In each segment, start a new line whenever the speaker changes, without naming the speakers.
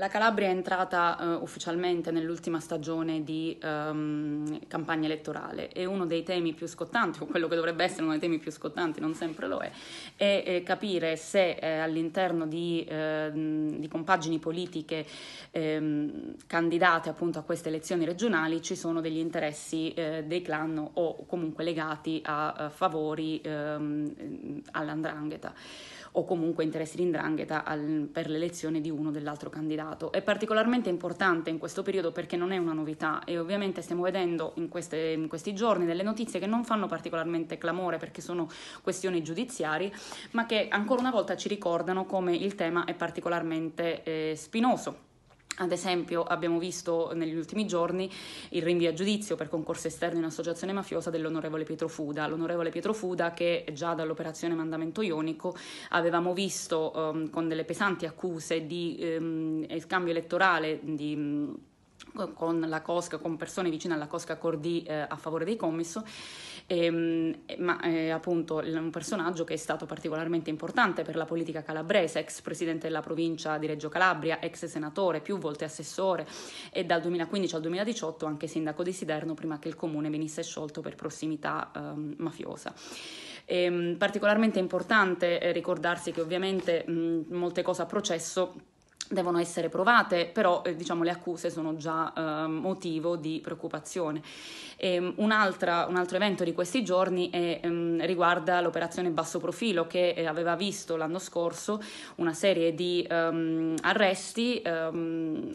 La Calabria è entrata uh, ufficialmente nell'ultima stagione di um, campagna elettorale e uno dei temi più scottanti, o quello che dovrebbe essere uno dei temi più scottanti, non sempre lo è, è, è eh, capire se eh, all'interno di, eh, di, compagini politiche eh, candidate appunto a queste elezioni regionali ci sono degli interessi eh, dei clan o comunque legati a, a favori ehm, all'andrangheta o comunque interessi di indrangheta al, per l'elezione di uno o dell'altro candidato mercato. È particolarmente importante in questo periodo perché non è una novità e ovviamente stiamo vedendo in, queste, in questi giorni delle notizie che non fanno particolarmente clamore perché sono questioni giudiziarie, ma che ancora una volta ci ricordano come il tema è particolarmente eh, spinoso ad esempio abbiamo visto negli ultimi giorni il rinvio a giudizio per concorso esterno in associazione mafiosa dell'onorevole Pietro Fuda, l'onorevole Pietro Fuda che già dall'operazione Mandamento Ionico avevamo visto um, con delle pesanti accuse di um, ehm, scambio elettorale di... Um, con la Cosca, con persone vicine alla Cosca Cordì eh, a favore dei commisso e, ehm, ma è eh, appunto un personaggio che è stato particolarmente importante per la politica calabrese, ex presidente della provincia di Reggio Calabria, ex senatore, più volte assessore e dal 2015 al 2018 anche sindaco di Siderno prima che il comune venisse sciolto per prossimità eh, mafiosa. E, ehm, particolarmente importante eh, ricordarsi che ovviamente mh, molte cose a processo devono essere provate, però eh, diciamo, le accuse sono già eh, motivo di preoccupazione. E, ehm, un, altra, un, altro evento di questi giorni è, ehm, riguarda l'operazione Basso Profilo che eh, aveva visto l'anno scorso una serie di ehm, arresti ehm,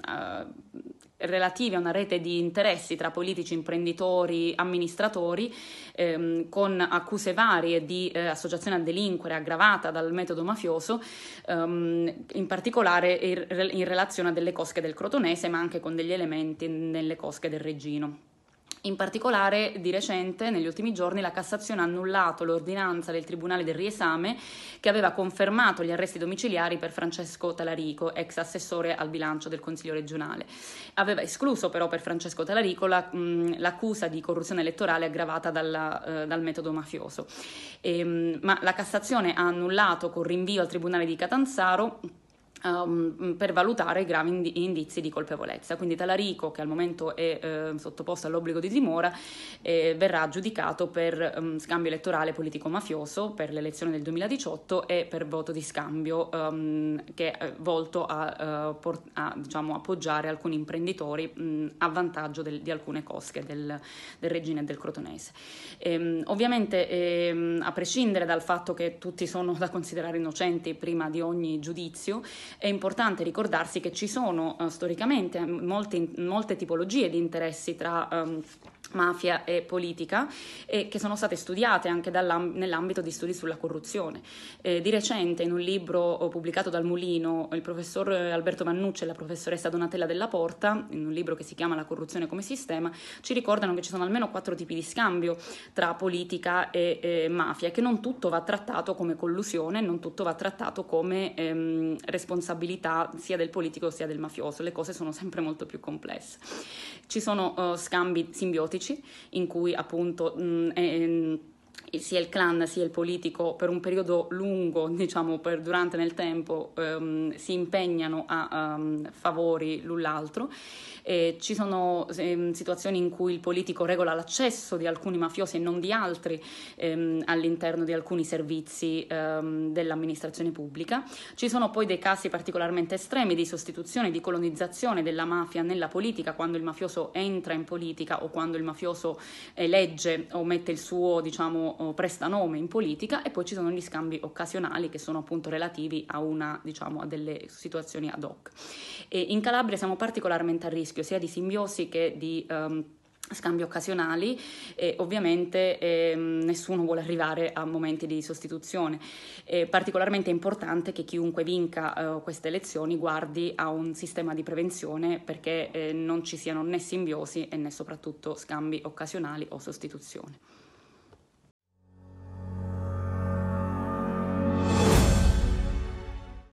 relativi a una rete di interessi tra politici, imprenditori, amministratori, ehm, con accuse varie di eh, associazione a delinquere aggravata dal metodo mafioso, ehm, in particolare in, relazione a delle cosche del Crotonese, ma anche con degli elementi nelle cosche del Regino. In particolare, di recente, negli ultimi giorni, la Cassazione ha annullato l'ordinanza del Tribunale del Riesame che aveva confermato gli arresti domiciliari per Francesco Talarico, ex assessore al bilancio del Consiglio regionale. Aveva escluso però per Francesco Talarico la, mh, l'accusa di corruzione elettorale aggravata dalla, eh, dal metodo mafioso. E, ehm, mh, ma la Cassazione ha annullato con rinvio al Tribunale di Catanzaro um, per valutare i gravi indizi di colpevolezza. Quindi Talarico, che al momento è eh, sottoposto all'obbligo di dimora, eh, verrà giudicato per um, scambio elettorale politico-mafioso per l'elezione del 2018 e per voto di scambio um, che è eh, volto a, uh, eh, port- a diciamo, appoggiare alcuni imprenditori mh, a vantaggio del- di alcune cosche del, del Regina e del Crotonese. Ehm, ovviamente, ehm, a prescindere dal fatto che tutti sono da considerare innocenti prima di ogni giudizio, è importante ricordarsi che ci sono uh, storicamente molte, molte, tipologie di interessi tra... Um, mafia e politica, e che sono state studiate anche nell'ambito di studi sulla corruzione. Eh, di recente, in un libro eh, pubblicato dal Mulino, il professor eh, Alberto Mannucci e la professoressa Donatella Della Porta, in un libro che si chiama La corruzione come sistema, ci ricordano che ci sono almeno quattro tipi di scambio tra politica e, e mafia, che non tutto va trattato come collusione, non tutto va trattato come ehm, responsabilità sia del politico sia del mafioso, le cose sono sempre molto più complesse. Ci sono eh, scambi simbiotici in cui appunto... Mh, è, sia il clan sia il politico per un periodo lungo, diciamo perdurante nel tempo, ehm, si impegnano a um, favori l'un l'altro. Eh, ci sono ehm, situazioni in cui il politico regola l'accesso di alcuni mafiosi e non di altri ehm, all'interno di alcuni servizi ehm, dell'amministrazione pubblica. Ci sono poi dei casi particolarmente estremi di sostituzione, di colonizzazione della mafia nella politica, quando il mafioso entra in politica o quando il mafioso elegge o mette il suo, diciamo, presta nome in politica e poi ci sono gli scambi occasionali che sono appunto relativi a, una, diciamo, a delle situazioni ad hoc. E in Calabria siamo particolarmente a rischio sia di simbiosi che di... Um, scambi occasionali e ovviamente eh, nessuno vuole arrivare a momenti di sostituzione. È particolarmente importante che chiunque vinca eh, queste elezioni guardi a un sistema di prevenzione perché eh, non ci siano né simbiosi né soprattutto scambi occasionali o sostituzione.